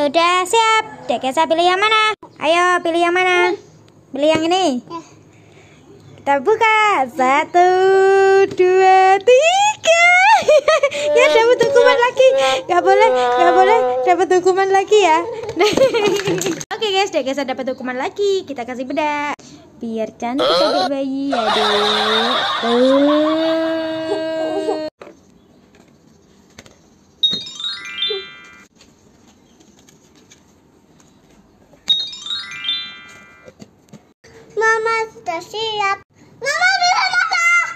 Sudah siap. Dek Kesa pilih yang mana? Ayo pilih yang mana? Pilih yang ini. Kita buka. Satu, dua, tiga. ya dapat hukuman lagi. Gak boleh, gak boleh dapat hukuman lagi ya. Oke guys, Dek Kesa dapat hukuman lagi. Kita kasih bedak. Biar cantik bayi ya dek. Mama sudah siap. Mama bisa masak.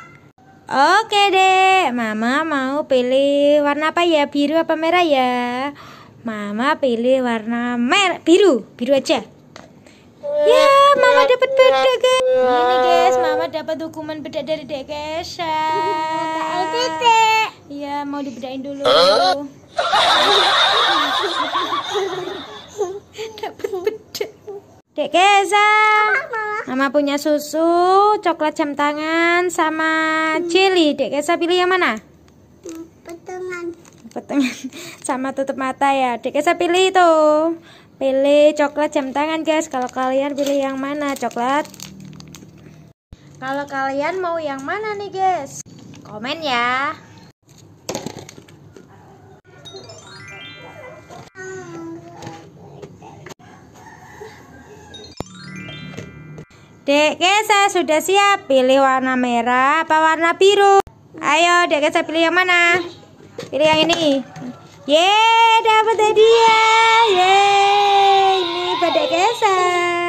Oke deh, Mama mau pilih warna apa ya? Biru apa merah ya? Mama pilih warna merah, biru, biru aja. Ya, Mama dapat beda guys. Ini guys, Mama dapat hukuman beda dari Dek Kesha. Iya, mau dibedain dulu. dapat beda. Dek ah. Mama punya susu, coklat jam tangan, sama jelly. Dek Kesa pilih yang mana? Petengan. Petengan. sama tutup mata ya. Dek Kesa pilih itu. Pilih coklat jam tangan guys. Kalau kalian pilih yang mana? Coklat. Kalau kalian mau yang mana nih guys? Komen ya. Dek Kesa sudah siap Pilih warna merah apa warna biru Ayo Dek Kesa pilih yang mana Pilih yang ini Yeay dapat hadiah Yeay Ini pada Kesa